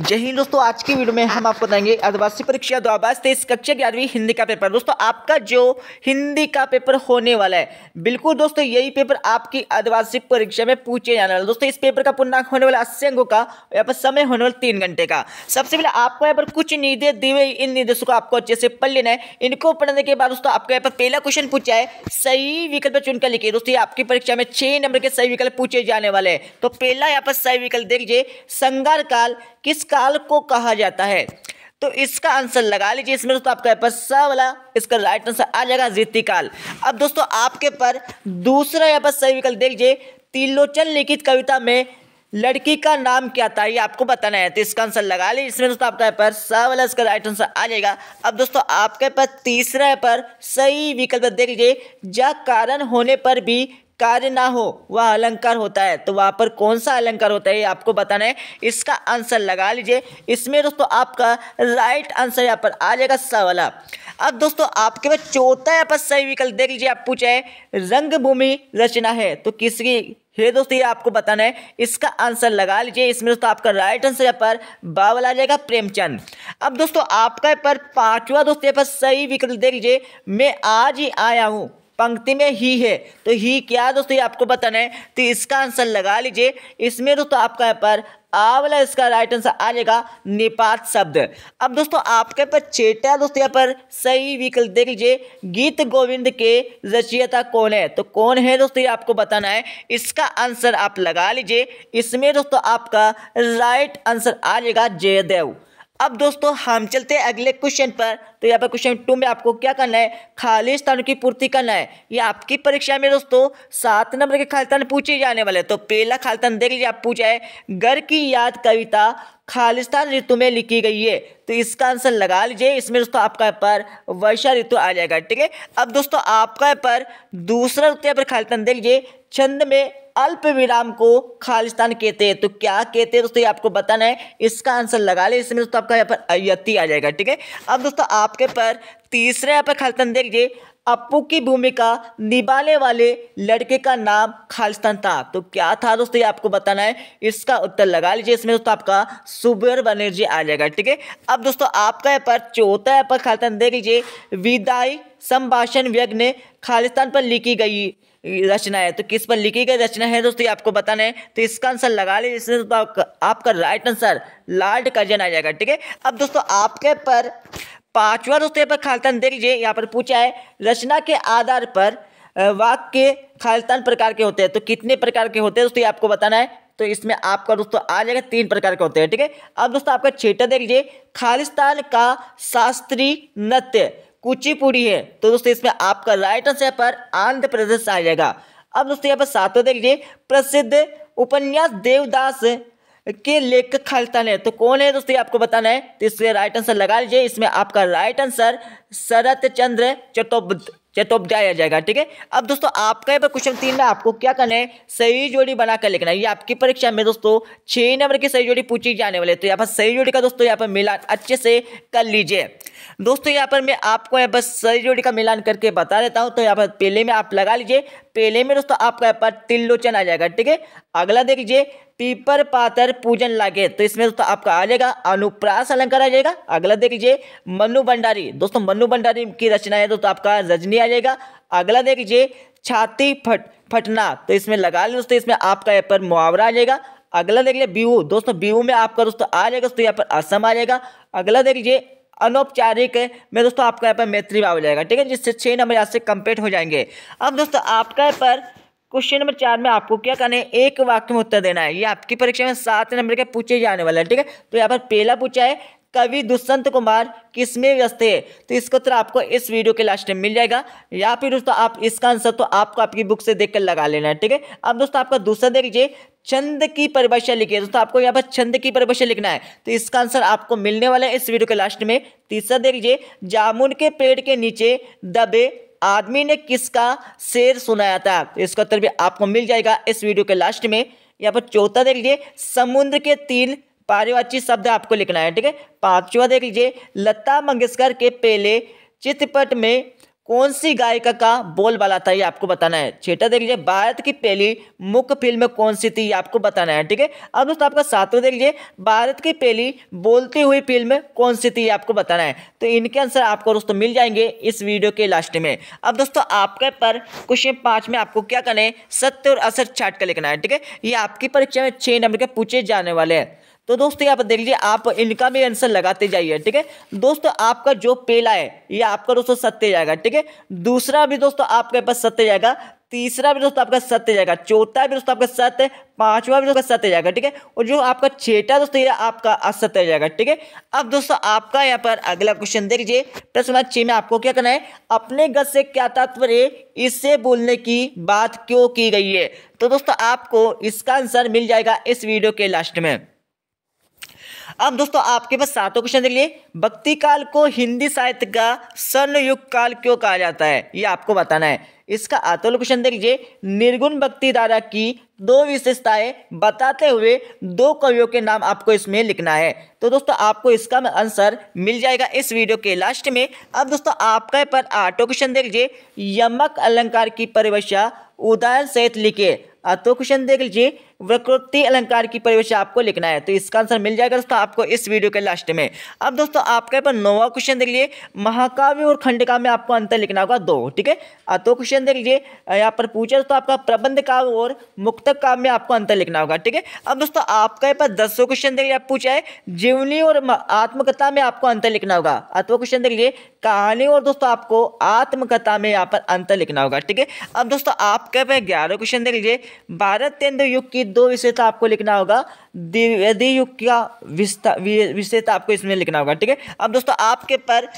जय हिंद दोस्तों आज की वीडियो में हम आपको बताएंगे आदिवासी परीक्षा दो तेईस कक्षा ग्यारहवीं हिंदी का पेपर दोस्तों आपका जो हिंदी का पेपर होने वाला है बिल्कुल दोस्तों यही पेपर आपकी आदिवासी परीक्षा में पूछे जाने वाला दोस्तों इस पेपर का पूर्णांक होने वाला अस्सी अंकों का यहाँ पर समय होने वाला तीन घंटे का सबसे पहले आपको यहाँ पर कुछ निर्देश दिए इन निर्देशों को आपको अच्छे से पढ़ लेना है इनको पढ़ने के बाद दोस्तों आपको यहाँ पर पहला क्वेश्चन पूछा है सही विकल्प चुनकर लिखिए दोस्तों ये आपकी परीक्षा में छह नंबर के सही विकल्प पूछे जाने वाले हैं तो पहला यहाँ पर सही विकल्प देख लीजिए संगार काल किस काल को कहा जाता है तो इसका आंसर लगा लीजिए इसमें दोस्तों आपका यहाँ वाला इसका राइट आंसर आ जाएगा रीति काल अब दोस्तों आपके पर दूसरा यहाँ पर सही विकल्प देखिए तिलोचन लिखित कविता में लड़की का नाम क्या था ये आपको बताना है तो इसका आंसर लगा ली इसमें दोस्तों आपका पर सब अलग इसका राइट आंसर आ जाएगा अब दोस्तों आपके पास तीसरा पर सही विकल्प देख लीजिए जा कारण होने पर भी कार्य ना हो वह अलंकार होता है तो वहाँ पर कौन सा अलंकार होता है ये आपको बताना है इसका आंसर लगा लीजिए इसमें दोस्तों आपका राइट आंसर यहाँ पर आ जाएगा सा वाला अब दोस्तों आपके पास चौथा यहाँ पर सही विकल्प देख लीजिए आप पूछा है रंगभूमि रचना है तो किसकी ये दोस्तों ये आपको बताना है इसका आंसर लगा लीजिए इसमें दोस्तों आपका राइट आंसर यहाँ पर बावल आ जाएगा प्रेमचंद अब दोस्तों आपका पर पांचवा दोस्तों यहाँ पर सही विकल्प देख लीजिए मैं आज ही आया हूँ पंक्ति में ही है तो ही क्या दोस्तों ये आपको बताना है तो इसका आंसर लगा लीजिए इसमें दोस्तों आपका यहाँ पर आ वाला इसका राइट आंसर आ जाएगा निपात शब्द अब दोस्तों आपके पर चेटा दोस्तों यहाँ पर सही विकल्प देख लीजिए गीत गोविंद के रचियता कौन है तो कौन है दोस्तों ये आपको बताना है इसका आंसर आप लगा लीजिए इसमें दोस्तों आपका राइट आंसर आ जाएगा जयदेव अब दोस्तों हम चलते हैं अगले क्वेश्चन पर तो यहाँ पर क्वेश्चन टू में आपको क्या करना है खाली स्थानों की पूर्ति करना है ये आपकी परीक्षा में दोस्तों सात नंबर के खाली स्थान पूछे जाने वाले तो पहला खाली स्थान देख लीजिए आप पूछा है घर की याद कविता खालिस्तान ऋतु में लिखी गई है तो इसका आंसर लगा लीजिए इसमें दोस्तों आपका यहाँ पर वर्षा ऋतु आ जाएगा ठीक है अब दोस्तों आपका यहाँ पर दूसरा ऋतु पर खालिस्तान देख लीजिए छंद में अल्प विराम को खालिस्तान कहते हैं तो क्या कहते हैं दोस्तों ये आपको बताना है इसका आंसर लगा ले इसमें दोस्तों आपका यहाँ पर अयति आ जाएगा ठीक है अब दोस्तों आपके पर तीसरे यहाँ पर खालिस्तान देखिए अपू की भूमिका निभाने वाले लड़के का नाम खालिस्तान था तो क्या था दोस्तों ये आपको बताना है इसका उत्तर लगा लीजिए इसमें दोस्तों आपका सुबेर बनर्जी आ जाएगा ठीक है अब दोस्तों आपका यहाँ पर चौथा यहाँ पर खालिस्तान देख लीजिए विदाई संभाषण व्यग्न खालिस्तान पर लिखी गई रचना है तो किस पर लिखी गई रचना है दोस्तों आपको बताना है तो इसका आंसर लगा लीजिए तो आपका राइट आंसर लार्ड कर्जन आ जाएगा ठीक है अब दोस्तों आपके पर पांचवा दोस्तों यहाँ पर खालतन देख लीजिए यहाँ पर पूछा है रचना के आधार पर वाक्य खालतन प्रकार के होते हैं तो कितने प्रकार के होते हैं दोस्तों आपको बताना है तो इसमें आपका दोस्तों आ जाएगा तीन प्रकार के होते हैं ठीक है अब दोस्तों आपका छेटा देख लीजिए खालिस्तान का शास्त्रीय नृत्य कुचिपुड़ी है तो दोस्तों इसमें आपका राइट आंसर पर आंध्र प्रदेश आ जाएगा अब दोस्तों यहाँ पर सातवें देख लीजिए प्रसिद्ध उपन्यास देवदास के लेखक खालिस्तान है तो कौन है दोस्तों आपको बताना है तो इसलिए राइट आंसर लगा लीजिए इसमें आपका राइट आंसर शरत चंद्र चटोप चटोपाध्याय आ जाएगा ठीक है अब दोस्तों आपका यहाँ पर क्वेश्चन तीन में आपको क्या करना है सही जोड़ी बनाकर लिखना है ये आपकी परीक्षा में दोस्तों छः नंबर की सही जोड़ी पूछी जाने वाले तो यहाँ पर सही जोड़ी का दोस्तों यहाँ पर मिलान अच्छे से कर लीजिए दोस्तों यहाँ पर मैं आपको यहाँ पर सरी जोड़ी का मिलान करके बता देता हूँ तो यहाँ पर पहले में आप लगा लीजिए पहले में दोस्तों आपका यहाँ पर तिल्लोचन आ जाएगा ठीक है अगला देख लीजिए पीपर पातर पूजन लागे तो इसमें दोस्तों आपका आ जाएगा अनुप्रास अलंकार आ जाएगा अगला देख लीजिए मनु भंडारी दोस्तों मनु भंडारी की रचना है दोस्तों आपका रजनी आ जाएगा अगला देख लीजिए छाती फट फटना तो इसमें लगा लें दोस्तों इसमें आपका यहाँ पर मुहावरा आ जाएगा अगला देख लीजिए बीहू दोस्तों बीहू में आपका दोस्तों आ जाएगा दोस्तों यहाँ पर असम आ जाएगा अगला देख लीजिए अनौपचारिक में दोस्तों आपका यहाँ पर मैत्री भाव हो जाएगा ठीक है जिससे छः नंबर यहाँ से कंप्लीट हो जाएंगे अब दोस्तों आपका यहाँ पर क्वेश्चन नंबर चार में आपको क्या करना है एक वाक्य में उत्तर देना है ये आपकी परीक्षा में सात नंबर के पूछे जाने वाला है ठीक है तो यहाँ पर पहला पूछा है कवि दुष्यंत कुमार किसमें व्यस्त है तो इसका उत्तर आपको इस वीडियो के लास्ट में मिल जाएगा या फिर दोस्तों आप इसका आंसर तो आपको आपकी बुक से देखकर लगा लेना है ठीक है अब दोस्तों आपका दूसरा देख लीजिए छंद की परिभाषा है दोस्तों आपको यहाँ पर छंद की परिभाषा लिखना है तो इसका आंसर आपको मिलने वाला है इस वीडियो के लास्ट में तीसरा देख लीजिए जामुन के पेड़ के नीचे दबे आदमी ने किसका शेर सुनाया था तो इसका उत्तर भी आपको मिल जाएगा इस वीडियो के लास्ट में यहाँ पर चौथा देख लीजिए समुद्र के तीन पारिवाची शब्द आपको लिखना है ठीक है पांचवा देख लीजिए लता मंगेशकर के पहले चित्रपट में कौन सी गायिका का बोलबाला था ये आपको बताना है छेटा देख लीजिए भारत की पहली मुख्य फिल्म कौन सी थी ये आपको बताना है ठीक है अब दोस्तों आपका सातवा देख लीजिए भारत की पहली बोलती हुई फिल्म कौन सी थी ये आपको बताना है तो इनके आंसर आपको दोस्तों मिल जाएंगे इस वीडियो के लास्ट में अब दोस्तों आपके पर क्वेश्चन पाँच में आपको क्या करना है सत्य और असर छाट कर लिखना है ठीक है ये आपकी परीक्षा में छः नंबर के पूछे जाने वाले हैं तो दोस्तों यहाँ पर देख लीजिए आप इनका भी आंसर लगाते जाइए ठीक है दोस्तों आपका जो पेला है ये आपका दोस्तों सत्य जाएगा ठीक है दूसरा भी दोस्तों आपके पास सत्य जाएगा तीसरा भी दोस्तों आपका सत्य जाएगा चौथा भी दोस्तों आपका सत्य पांचवा भी दोस्तों सत्य जाएगा ठीक है और जो आपका छेटा दोस्तों ये आपका असत्य जाएगा ठीक है अब दोस्तों आपका यहाँ पर अगला क्वेश्चन देख लीजिए प्रश्न नंबर में आपको क्या करना है अपने गत से क्या तात्पर्य इससे बोलने की बात क्यों की गई है तो दोस्तों आपको इसका आंसर मिल जाएगा इस वीडियो के लास्ट में अब दोस्तों आपके पास सातों क्वेश्चन देख लिए भक्ति काल को हिंदी साहित्य का स्वर्ण युग काल क्यों कहा जाता है ये आपको बताना है इसका आतो क्वेश्चन देख लीजिए निर्गुण भक्ति धारा की दो विशेषताएं बताते हुए दो कवियों के नाम आपको इसमें लिखना है तो दोस्तों आपको इसका आंसर मिल जाएगा इस वीडियो के लास्ट में अब दोस्तों आपका पर आठो क्वेश्चन देख लीजिए यमक अलंकार की परिभाषा उदाहरण सहित लिखे तो क्वेश्चन देख लीजिए वक्रोक्ति अलंकार की परिभाषा आपको लिखना है तो इसका आंसर मिल जाएगा दोस्तों आपको इस वीडियो के लास्ट में अब दोस्तों आपका पर नोवा क्वेश्चन देख लीजिए महाकाव्य और खंडिका में आपको अंतर लिखना होगा दो ठीक है अतो क्वेश्चन क्वेश्चन देख लीजिए यहाँ पर पूछा दोस्तों आपका प्रबंध काम और मुक्तक काम में आपको अंतर लिखना होगा ठीक है अब दोस्तों आपका यहाँ पर दसों क्वेश्चन देख लिया पूछा है जीवनी और आत्मकथा में आपको अंतर लिखना होगा अथवा क्वेश्चन देख लीजिए कहानी और दोस्तों आपको आत्मकथा में यहाँ पर अंतर लिखना होगा ठीक है अब दोस्तों आपके पे ग्यारह क्वेश्चन देख लीजिए भारत तेंदु युग की दो विशेषता आपको लिखना होगा द्विवेदी युग का विशेषता आपको इसमें लिखना होगा ठीक है अब दोस्तों आपके पर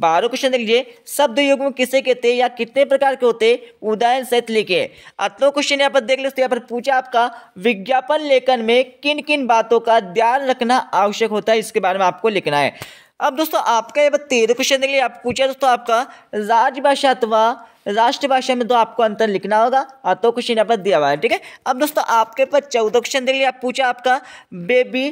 बारह क्वेश्चन देख लीजिए शब्द युग्म किसे कहते हैं या कितने प्रकार के होते उदाहरण सहित लिखे अतो क्वेश्चन यहाँ पर देख लेते यहाँ पर पूछा आपका विज्ञापन लेखन में किन किन बातों का ध्यान रखना आवश्यक होता है इसके बारे में आपको लिखना है अब दोस्तों आपका ये तेरह क्वेश्चन देख लीजिए आप पूछा दोस्तों आपका राजभाषा अथवा राष्ट्रभाषा में तो आपको अंतर लिखना होगा अतो क्वेश्चन यहाँ पर दिया हुआ है ठीक है अब दोस्तों आपके पास चौदह क्वेश्चन देख लीजिए आप पूछा आपका बेबी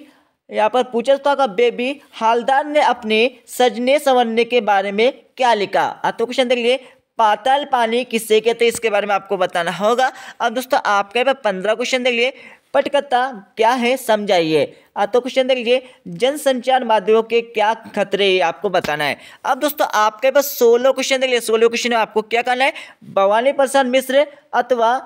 यहाँ पर पूछा था का बेबी हालदार ने अपने सजने संवरने के बारे में क्या लिखा तो क्वेश्चन देख लिए पाताल पानी किससे कहते हैं इसके बारे में आपको बताना होगा अब दोस्तों आपके यहाँ पर पंद्रह क्वेश्चन देख लिए पटकथा क्या है समझाइए तो क्वेश्चन देख लीजिए जनसंचार माध्यमों के क्या खतरे आपको बताना है अब दोस्तों आपके पास सोलह क्वेश्चन देख लीजिए सोलह क्वेश्चन में आपको क्या करना है भवानी प्रसाद मिश्र अथवा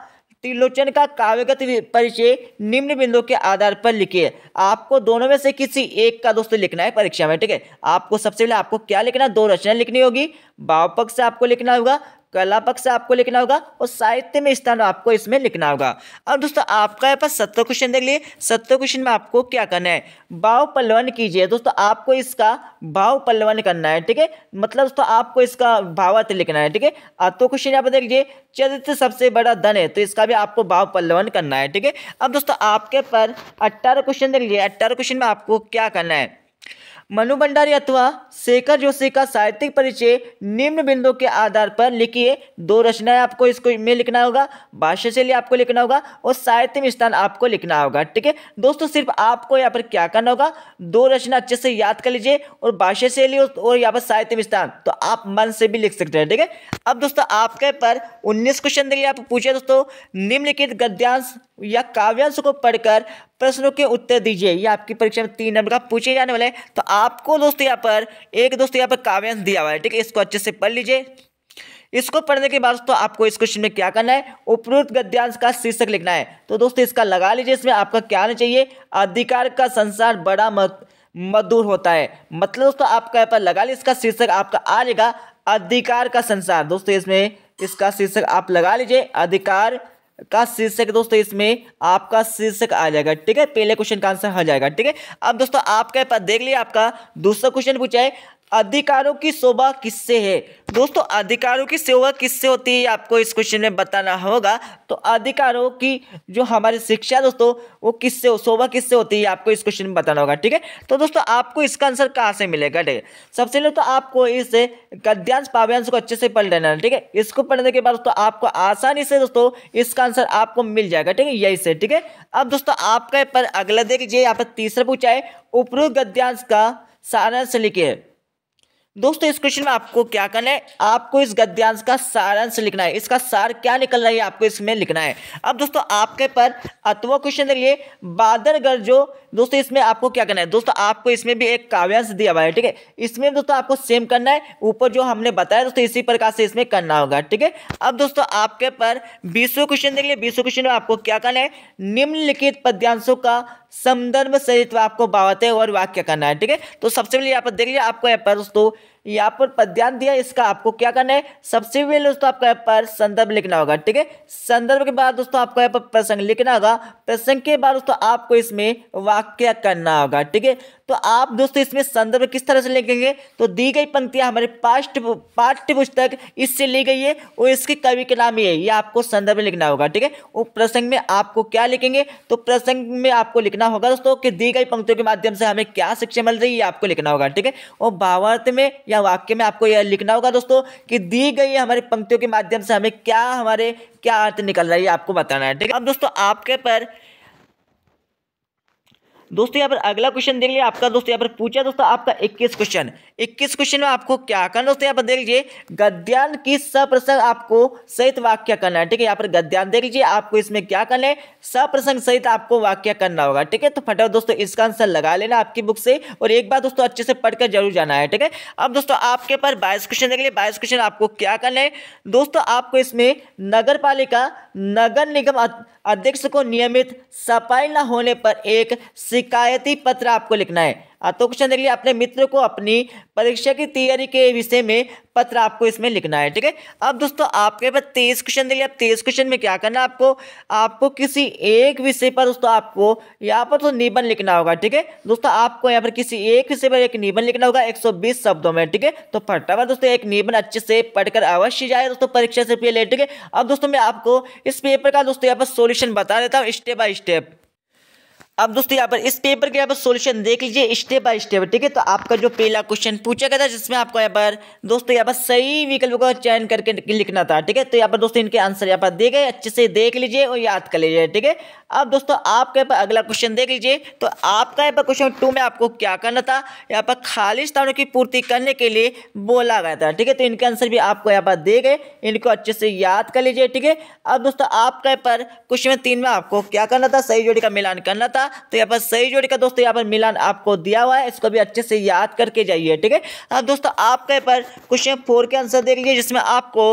त्रिलोचन का काव्यगत परिचय निम्न बिंदु के आधार पर लिखिए आपको दोनों में से किसी एक का दोस्तों लिखना है परीक्षा में ठीक है आपको सबसे पहले आपको क्या लिखना है दो रचना लिखनी होगी भाव से आपको लिखना होगा कला पक्ष आपको लिखना होगा और साहित्य में स्थान आपको इसमें लिखना होगा अब दोस्तों आपका यहाँ पर सत्तर क्वेश्चन देख लिए सत्तर क्वेश्चन में आपको क्या करना है भाव पल्लवन कीजिए दोस्तों आपको इसका भाव पल्लवन करना है ठीक है मतलब दोस्तों आपको इसका भाव लिखना है ठीक है तो क्वेश्चन यहाँ पर देख लीजिए चरित्र सबसे बड़ा धन है तो इसका भी आपको भाव पल्लवन करना है ठीक है अब दोस्तों आपके पर अट्ठारह क्वेश्चन देख लीजिए अट्ठारह क्वेश्चन में आपको क्या करना है मनु भंडारी अथवा शेखर जोशी का साहित्यिक परिचय निम्न बिंदु के आधार पर लिखिए दो रचनाएं आपको इसको में लिखना होगा भाष्य शैली आपको लिखना होगा और साहित्य में स्थान आपको लिखना होगा ठीक है दोस्तों सिर्फ आपको यहाँ पर क्या करना होगा दो रचना अच्छे से याद कर लीजिए और भाष्य शैली और यहाँ पर साहित्य में स्थान तो आप मन से भी लिख सकते हैं ठीक है अब दोस्तों आपके पर उन्नीस क्वेश्चन देखिए आप पूछे दोस्तों निम्नलिखित गद्यांश या काव्यांश को पढ़कर प्रश्नों के उत्तर दीजिए ये आपकी परीक्षा में तीन नंबर का पूछे जाने वाले तो आपको दोस्तों यहाँ पर एक दोस्तों यहाँ पर काव्यांश दिया हुआ है ठीक है इसको अच्छे से पढ़ लीजिए इसको पढ़ने के बाद दोस्तों आपको इस क्वेश्चन में क्या करना है उपरोक्त गद्यांश का शीर्षक लिखना है तो दोस्तों इसका लगा लीजिए इसमें आपका क्या आना चाहिए अधिकार का संसार बड़ा मधुर होता है मतलब दोस्तों आपका यहाँ पर लगा लीजिए इसका शीर्षक आपका आ जाएगा अधिकार का संसार दोस्तों इसमें इसका शीर्षक आप लगा लीजिए अधिकार का शीर्षक दोस्तों इसमें आपका शीर्षक आ जाएगा ठीक है पहले क्वेश्चन का आंसर हो जाएगा ठीक है अब दोस्तों आपके पास देख लिया आपका दूसरा क्वेश्चन पूछा है अधिकारों की शोभा किससे है दोस्तों अधिकारों की शोभा किससे होती है आपको इस क्वेश्चन में बताना होगा तो अधिकारों की जो हमारी शिक्षा दोस्तों वो किससे हो शोभा किससे होती है आपको इस क्वेश्चन में बताना होगा ठीक है तो दोस्तों आपको इसका आंसर कहाँ से मिलेगा ठीक है सबसे पहले तो आपको इस गद्यांश पाव्यांश को अच्छे से पढ़ लेना है ठीक है इसको पढ़ने के बाद दोस्तों आपको आसानी से दोस्तों इसका आंसर आपको मिल जाएगा ठीक है यही से ठीक है अब दोस्तों आपका पर अगला देखिए यहाँ पर तीसरा पूछा है उपरोक्त गद्यांश का सारांश लिखिए दोस्तों इस क्वेश्चन में आपको क्या करना है आपको इस गद्यांश का सारांश लिखना है इसका सार क्या निकल रहा है आपको इसमें लिखना है अब दोस्तों आपके पर अतवा क्वेश्चन देखिए बादर गर्जो दोस्तों इसमें आपको क्या करना है दोस्तों आपको इसमें भी एक काव्यांश दिया हुआ है ठीक है इसमें दोस्तों आपको सेम करना है ऊपर जो हमने बताया दोस्तों इसी प्रकार से इसमें करना होगा ठीक है अब दोस्तों आपके पर बीसवें क्वेश्चन देख बीसवें क्वेश्चन में आपको क्या करना है निम्नलिखित पद्यांशों का संदर्भ सहित आपको बावते और वाक्य करना है ठीक है तो सबसे पहले यहाँ पर देख लीजिए आपको यहाँ पर दोस्तों यहाँ पर ध्यान दिया इसका आपको क्या करना है सबसे पहले दोस्तों आपको यहाँ पर संदर्भ लिखना होगा ठीक है संदर्भ के बाद दोस्तों आपको यहाँ पर प्रसंग लिखना होगा प्रसंग के बाद दोस्तों आपको इसमें वाक्य करना होगा ठीक है तो आप दोस्तों इसमें संदर्भ किस तरह से लिखेंगे तो दी गई पंक्तियाँ हमारे पाठ्य पाठ्य पुस्तक इससे ली गई है और इसके कवि के नाम ये है ये आपको संदर्भ लिखना होगा ठीक है वो प्रसंग में आपको क्या लिखेंगे तो प्रसंग में आपको लिखना होगा दोस्तों कि दी गई पंक्तियों के माध्यम से हमें क्या शिक्षा मिल रही है आपको लिखना होगा ठीक है और भावार्थ में या वाक्य में आपको यह लिखना होगा दोस्तों कि दी गई हमारी पंक्तियों के माध्यम से हमें क्या हमारे क्या अर्थ निकल रहा है ये आपको बताना है ठीक है अब दोस्तों आपके पर दोस्तों यहाँ पर अगला क्वेश्चन देख लीजिए आपका दोस्तों यहाँ पर पूछा दोस्तों आपका इक्कीस क्वेश्चन इक्कीस क्वेश्चन में आपको क्या करना दोस्तों यहाँ पर देख लीजिए गद्यांश की सप्रसंग आपको सहित वाक्य करना है ठीक है यहाँ पर गद्यांश देख लीजिए आपको इसमें क्या करना है सप्रसंग सहित आपको वाक्य करना होगा ठीक है तो फटाफट दोस्तों इसका आंसर लगा लेना आपकी बुक से और एक बार दोस्तों अच्छे से पढ़कर जरूर जाना है ठीक है अब दोस्तों आपके पास बाईस क्वेश्चन देख लीजिए बाईस क्वेश्चन आपको क्या करना है दोस्तों आपको इसमें नगर नगर निगम अध्यक्ष को नियमित सफाई न होने पर एक शिकायती पत्र आपको लिखना है तो क्वेश्चन देख लिया अपने मित्र को अपनी परीक्षा की तैयारी के विषय में पत्र आपको इसमें लिखना है ठीक है अब दोस्तों आपके पास तेईस क्वेश्चन देख लिया तेईस क्वेश्चन में क्या करना है आपको आपको किसी एक विषय पर दोस्तों आपको यहाँ पर तो निबंध लिखना होगा ठीक है दोस्तों आपको यहाँ पर किसी एक विषय पर एक निबंध लिखना होगा एक शब्दों में ठीक है तो फटाफट दोस्तों एक निबंध अच्छे से पढ़कर अवश्य जाए दोस्तों परीक्षा से पहले ठीक है अब दोस्तों मैं आपको इस पेपर का दोस्तों यहाँ पर सोल्यूशन बता देता हूँ स्टेप बाय स्टेप अब दोस्तों यहाँ पर इस पेपर के यहाँ पर सोल्यूशन देख लीजिए स्टेप बाय स्टेप ठीक है तो आपका जो पहला क्वेश्चन पूछा गया था जिसमें आपको यहाँ पर दोस्तों यहाँ पर सही विकल्प का चयन करके लिखना था ठीक है तो यहाँ पर दोस्तों इनके आंसर यहाँ पर दे गए अच्छे से देख लीजिए और याद कर लीजिए ठीक है अब दोस्तों आपके यहाँ पर अगला क्वेश्चन देख लीजिए तो आपका यहाँ पर क्वेश्चन टू में आपको क्या करना था यहाँ पर खाली स्थानों की पूर्ति करने के लिए बोला गया था ठीक है तो इनके आंसर भी आपको यहाँ पर दे गए इनको अच्छे से याद कर लीजिए ठीक है अब दोस्तों आपके यहाँ पर क्वेश्चन तीन में आपको क्या करना था सही जोड़ी का मिलान करना था था तो यहाँ पर सही जोड़ी का दोस्तों यहाँ पर मिलान आपको दिया हुआ है इसको भी अच्छे से याद करके जाइए ठीक है अब दोस्तों आपका यहाँ पर क्वेश्चन फोर के आंसर देख लीजिए जिसमें आपको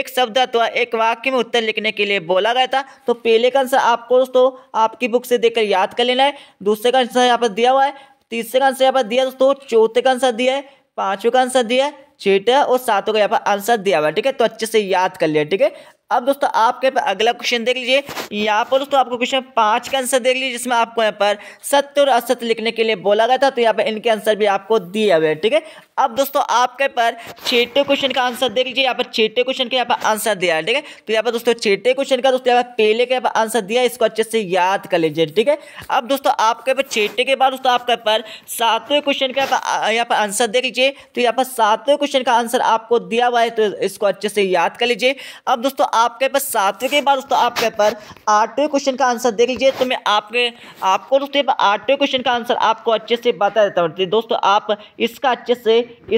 एक शब्द अथवा एक वाक्य में उत्तर लिखने के लिए बोला गया था तो पहले का आंसर आपको दोस्तों आपकी बुक से देखकर याद कर लेना है दूसरे का आंसर यहाँ पर दिया हुआ है तीसरे का आंसर यहाँ पर दिया दोस्तों चौथे का आंसर दिया है पांचवे का आंसर दिया है छठा और सातों का यहाँ पर आंसर दिया हुआ है ठीक है तो अच्छे से याद कर लिया ठीक है अब दोस्तों आपके पर अगला क्वेश्चन देख लीजिए यहाँ पर दोस्तों आपको क्वेश्चन पाँच का आंसर देख लीजिए जिसमें आपको यहाँ पर सत्य और असत्य लिखने के लिए बोला गया था तो यहाँ पर इनके आंसर भी आपको दिए हुए ठीक है अब दोस्तों आपके पर छेटे क्वेश्चन का आंसर देख लीजिए यहाँ पर छेटे क्वेश्चन का यहाँ पर आंसर दिया है ठीक है तो यहाँ पर दोस्तों छेटे क्वेश्चन का दोस्तों यहाँ पर पहले का यहाँ आंसर दिया है इसको अच्छे से याद कर लीजिए ठीक है अब दोस्तों आपके पर छेटे के बाद दोस्तों आपके पर सातवें क्वेश्चन का यहाँ पर आंसर देख लीजिए तो यहाँ पर सातवें क्वेश्चन का आंसर आपको दिया हुआ है तो इसको अच्छे से याद कर लीजिए अब दोस्तों आपके पास सातवें के बाद दोस्तों आपके पर आठवें क्वेश्चन का आंसर देख लीजिए तो मैं आपके आपको दोस्तों पर आठवें क्वेश्चन का आंसर आपको अच्छे से बता देता हूँ तो दोस्तों आप इसका अच्छे से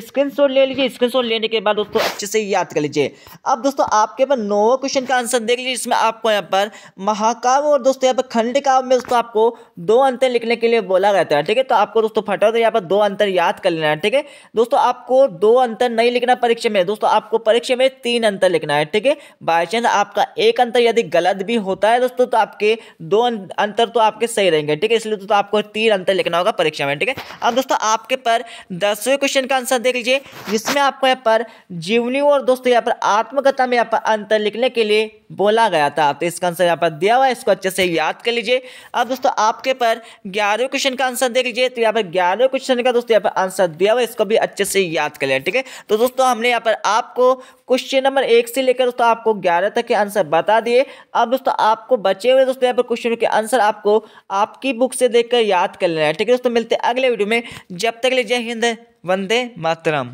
स्क्रीन ले लीजिए स्क्रीन लेने के बाद दोस्तों अच्छे से याद कर लीजिए अब दोस्तों आपके पर नौवा क्वेश्चन का आंसर देख लीजिए इसमें आपको यहाँ पर महाकाव्य और दोस्तों यहाँ पर खंड काव्य में दोस्तों आपको दो अंतर लिखने के लिए बोला गया था ठीक है तो आपको दोस्तों फटाफट यहाँ पर दो अंतर याद कर लेना है ठीक है दोस्तों आपको दो अंतर नहीं लिखना परीक्षा में दोस्तों आपको परीक्षा में तीन अंतर लिखना है ठीक है बाईस क्वेश्चन आपका एक अंतर यदि गलत भी होता है दोस्तों तो आपके दो अं-, अंतर तो आपके सही रहेंगे ठीक है इसलिए तो आपको तीन अंतर लिखना होगा परीक्षा में ठीक है अब दोस्तों आपके पर दसवें क्वेश्चन का आंसर देख लीजिए जिसमें आपको यहाँ पर जीवनी और दोस्तों यहाँ पर आत्मकथा में यहाँ पर अंतर लिखने के लिए बोला गया था तो इसका आंसर यहाँ पर दिया हुआ है इसको अच्छे से याद कर लीजिए अब दोस्तों आपके पर ग्यारहवें क्वेश्चन का आंसर देख लीजिए तो यहाँ पर ग्यारहवें क्वेश्चन का दोस्तों यहाँ पर आंसर दिया हुआ है इसको भी अच्छे से याद कर लिया ठीक है तो दोस्तों हमने यहाँ पर आपको क्वेश्चन नंबर एक से लेकर दोस्तों आपको ग्यारह तक के आंसर बता दिए अब दोस्तों आपको बचे हुए दोस्तों यहाँ पर क्वेश्चन के आंसर आपको आपकी बुक से देखकर याद कर लेना है ठीक है दोस्तों मिलते हैं अगले वीडियो में जब तक ले जय हिंद वंदे मातरम